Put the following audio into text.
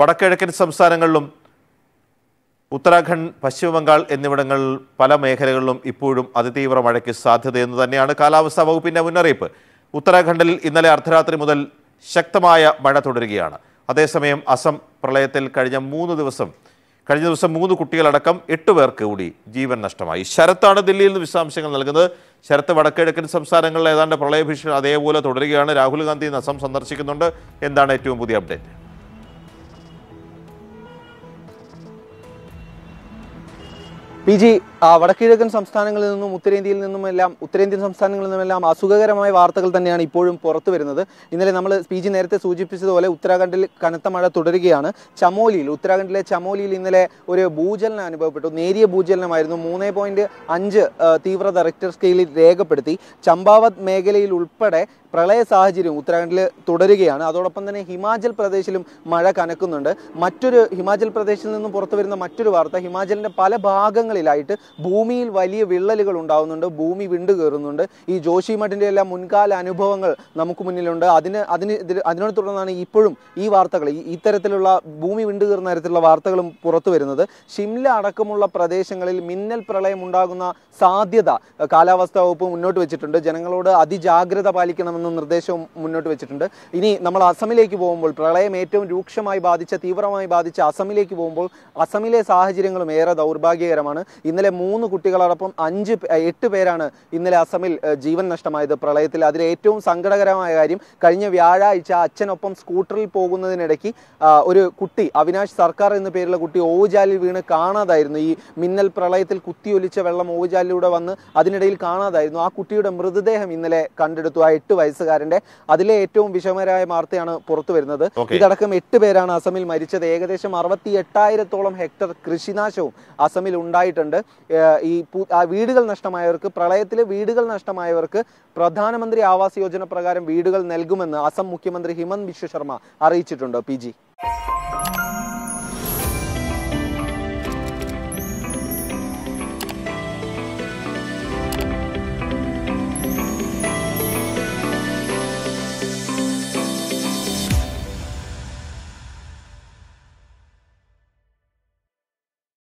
വടക്കിഴക്കൻ സംസ്ഥാനങ്ങളിലും ഉത്തരാഖണ്ഡ് പശ്ചിമബംഗാൾ എന്നിവിടങ്ങളിൽ പല മേഖലകളിലും ഇപ്പോഴും അതിതീവ്ര മഴയ്ക്ക് സാധ്യതയെന്ന് തന്നെയാണ് കാലാവസ്ഥാ വകുപ്പിൻ്റെ മുന്നറിയിപ്പ് ഉത്തരാഖണ്ഡിൽ ഇന്നലെ അർദ്ധരാത്രി മുതൽ ശക്തമായ മഴ തുടരുകയാണ് അതേസമയം അസം പ്രളയത്തിൽ കഴിഞ്ഞ മൂന്ന് ദിവസം കഴിഞ്ഞ ദിവസം മൂന്ന് കുട്ടികളടക്കം എട്ട് പേർക്ക് കൂടി ജീവൻ നഷ്ടമായി ശരത്താണ് ദില്ലിയിൽ നിന്ന് വിശദാംശങ്ങൾ നൽകുന്നത് ശരത്ത് വടക്കിഴക്കൻ സംസ്ഥാനങ്ങളിൽ ഏതാണ്ട് പ്രളയഭീഷണി അതേപോലെ തുടരുകയാണ് രാഹുൽ ഗാന്ധി അസം സന്ദർശിക്കുന്നുണ്ട് എന്താണ് ഏറ്റവും പുതിയ അപ്ഡേറ്റ് പി ജി വടക്കിഴക്കൻ സംസ്ഥാനങ്ങളിൽ നിന്നും ഉത്തരേന്ത്യയിൽ നിന്നുമെല്ലാം ഉത്തരേന്ത്യൻ സംസ്ഥാനങ്ങളിൽ നിന്നുമെല്ലാം അസുഖകരമായ വാർത്തകൾ തന്നെയാണ് ഇപ്പോഴും പുറത്തു വരുന്നത് ഇന്നലെ നമ്മൾ പി ജി നേരത്തെ സൂചിപ്പിച്ചതുപോലെ ഉത്തരാഖണ്ഡിൽ കനത്ത മഴ തുടരുകയാണ് ചമോലിയിൽ ഉത്തരാഖണ്ഡിലെ ചമോലിയിൽ ഇന്നലെ ഒരു ഭൂചലനം അനുഭവപ്പെട്ടു നേരിയ ഭൂചലനമായിരുന്നു മൂന്ന് പോയിന്റ് അഞ്ച് തീവ്രത റിക്ടർ സ്കെയിലിൽ രേഖപ്പെടുത്തി ചമ്പാവത് മേഖലയിൽ ഉൾപ്പെടെ പ്രളയ സാഹചര്യം ഉത്തരാഖണ്ഡിൽ തുടരുകയാണ് അതോടൊപ്പം തന്നെ ഹിമാചൽ പ്രദേശിലും മഴ കനക്കുന്നുണ്ട് മറ്റൊരു ഹിമാചൽ പ്രദേശിൽ നിന്നും പുറത്തു വരുന്ന മറ്റൊരു വാർത്ത ഹിമാചലിന്റെ പല ഭാഗങ്ങളിൽ സ്ഥലങ്ങളിലായിട്ട് ഭൂമിയിൽ വലിയ വിള്ളലുകൾ ഉണ്ടാകുന്നുണ്ട് ഭൂമി വിണ്ടു കയറുന്നുണ്ട് ഈ ജോഷിമഠിൻ്റെ എല്ലാം മുൻകാല അനുഭവങ്ങൾ നമുക്ക് മുന്നിലുണ്ട് അതിന് അതിന് അതിനോട് തുടർന്നാണ് ഇപ്പോഴും ഈ വാർത്തകൾ ഇത്തരത്തിലുള്ള ഭൂമി വിണ്ടു കയറുന്ന തരത്തിലുള്ള വാർത്തകളും പുറത്തു വരുന്നത് ഷിംല അടക്കമുള്ള പ്രദേശങ്ങളിൽ മിന്നൽ പ്രളയം ഉണ്ടാകുന്ന സാധ്യത കാലാവസ്ഥാ വകുപ്പ് മുന്നോട്ട് വെച്ചിട്ടുണ്ട് ജനങ്ങളോട് അതിജാഗ്രത പാലിക്കണമെന്ന നിർദ്ദേശവും മുന്നോട്ട് വെച്ചിട്ടുണ്ട് ഇനി നമ്മൾ അസമിലേക്ക് പോകുമ്പോൾ പ്രളയം ഏറ്റവും രൂക്ഷമായി ബാധിച്ച തീവ്രമായി ബാധിച്ച അസമിലേക്ക് പോകുമ്പോൾ അസമിലെ സാഹചര്യങ്ങളും ഏറെ ദൗർഭാഗ്യകരമാണ് ഇന്നലെ മൂന്ന് കുട്ടികളോടൊപ്പം അഞ്ച് എട്ട് പേരാണ് ഇന്നലെ അസമിൽ ജീവൻ നഷ്ടമായത് പ്രളയത്തിൽ അതിൽ ഏറ്റവും സങ്കടകരമായ കാര്യം കഴിഞ്ഞ വ്യാഴാഴ്ച അച്ഛനൊപ്പം സ്കൂട്ടറിൽ പോകുന്നതിനിടയ്ക്ക് ഒരു കുട്ടി അവിനാശ് സർക്കാർ എന്ന പേരുള്ള കുട്ടി ഓവുചാലിൽ വീണ് കാണാതായിരുന്നു ഈ മിന്നൽ പ്രളയത്തിൽ കുത്തിയൊലിച്ച വെള്ളം ഓവുചാലിലൂടെ വന്ന് അതിനിടയിൽ കാണാതായിരുന്നു ആ കുട്ടിയുടെ മൃതദേഹം ഇന്നലെ കണ്ടെടുത്തു ആ എട്ട് വയസ്സുകാരന്റെ അതിലെ ഏറ്റവും വിഷമകരമായ വാർത്തയാണ് പുറത്തു വരുന്നത് ഇതടക്കം എട്ട് പേരാണ് അസമിൽ മരിച്ചത് ഏകദേശം അറുപത്തി എട്ടായിരത്തോളം ഹെക്ടർ കൃഷിനാശവും അസമിൽ ഉണ്ടായി ഉണ്ടായിട്ടുണ്ട് ഈ വീടുകൾ നഷ്ടമായവർക്ക് പ്രളയത്തിലെ വീടുകൾ നഷ്ടമായവർക്ക് പ്രധാനമന്ത്രി ആവാസ് യോജന പ്രകാരം വീടുകൾ നൽകുമെന്ന് അസം മുഖ്യമന്ത്രി ഹിമന്ത് ബിശ്വ ശർമ്മ അറിയിച്ചിട്ടുണ്ട് പി